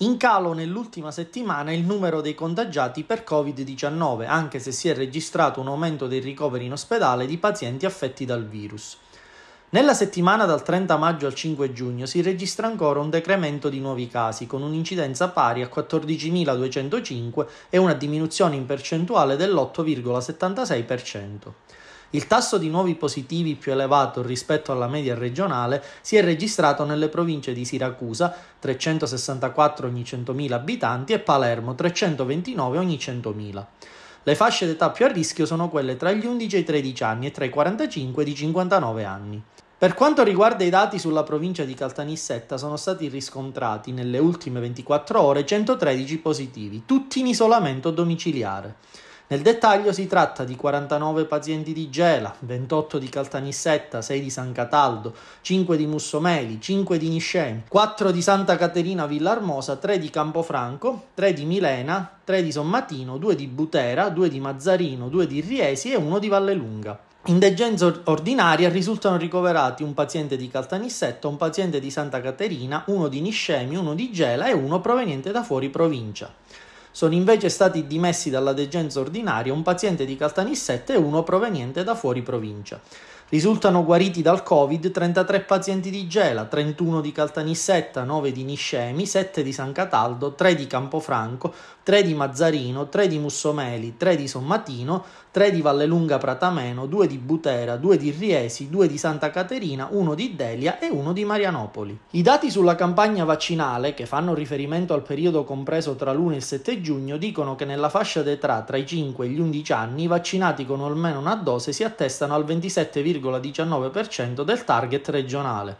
In calo nell'ultima settimana il numero dei contagiati per Covid-19, anche se si è registrato un aumento dei ricoveri in ospedale di pazienti affetti dal virus. Nella settimana dal 30 maggio al 5 giugno si registra ancora un decremento di nuovi casi, con un'incidenza pari a 14.205 e una diminuzione in percentuale dell'8,76%. Il tasso di nuovi positivi più elevato rispetto alla media regionale si è registrato nelle province di Siracusa 364 ogni 100.000 abitanti e Palermo 329 ogni 100.000. Le fasce d'età più a rischio sono quelle tra gli 11 e i 13 anni e tra i 45 e i 59 anni. Per quanto riguarda i dati sulla provincia di Caltanissetta, sono stati riscontrati nelle ultime 24 ore 113 positivi, tutti in isolamento domiciliare. Nel dettaglio si tratta di 49 pazienti di Gela, 28 di Caltanissetta, 6 di San Cataldo, 5 di Mussomeli, 5 di Niscemi, 4 di Santa Caterina Villarmosa, 3 di Campofranco, 3 di Milena, 3 di Sommatino, 2 di Butera, 2 di Mazzarino, 2 di Riesi e 1 di Vallelunga. In degenza ordinaria risultano ricoverati un paziente di Caltanissetta, un paziente di Santa Caterina, uno di Niscemi, uno di Gela e uno proveniente da fuori provincia. Sono invece stati dimessi dalla degenza ordinaria un paziente di Caltanissette e uno proveniente da fuori provincia. Risultano guariti dal Covid 33 pazienti di Gela, 31 di Caltanissetta, 9 di Niscemi, 7 di San Cataldo, 3 di Campofranco, 3 di Mazzarino, 3 di Mussomeli, 3 di Sommatino, 3 di Vallelunga Pratameno, 2 di Butera, 2 di Riesi, 2 di Santa Caterina, 1 di Delia e 1 di Marianopoli. I dati sulla campagna vaccinale, che fanno riferimento al periodo compreso tra l'1 e il 7 giugno, dicono che nella fascia d'età tra i 5 e gli 11 anni i vaccinati con almeno una dose si attestano al 27,5% l'1,19% del target regionale.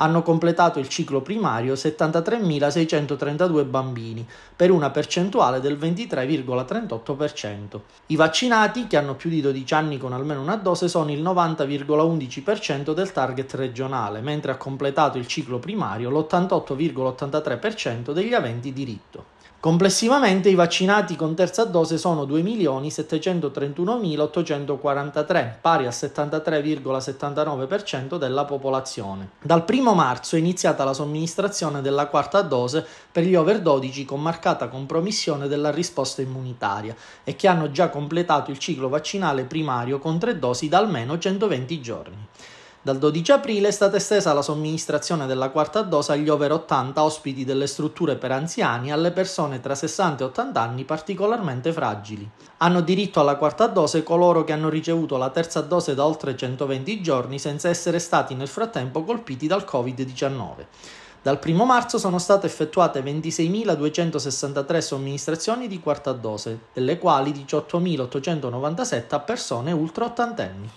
Hanno completato il ciclo primario 73.632 bambini, per una percentuale del 23,38%. I vaccinati, che hanno più di 12 anni con almeno una dose, sono il 90,11% del target regionale, mentre ha completato il ciclo primario l'88,83% degli aventi diritto. Complessivamente i vaccinati con terza dose sono 2.731.843, pari al 73,79% della popolazione. Dal 1 marzo è iniziata la somministrazione della quarta dose per gli over 12 con marcata compromissione della risposta immunitaria e che hanno già completato il ciclo vaccinale primario con tre dosi da almeno 120 giorni. Dal 12 aprile è stata estesa la somministrazione della quarta dose agli over 80 ospiti delle strutture per anziani e alle persone tra 60 e 80 anni particolarmente fragili. Hanno diritto alla quarta dose coloro che hanno ricevuto la terza dose da oltre 120 giorni senza essere stati nel frattempo colpiti dal Covid-19. Dal 1 marzo sono state effettuate 26.263 somministrazioni di quarta dose, delle quali 18.897 a persone ultra ottantenni.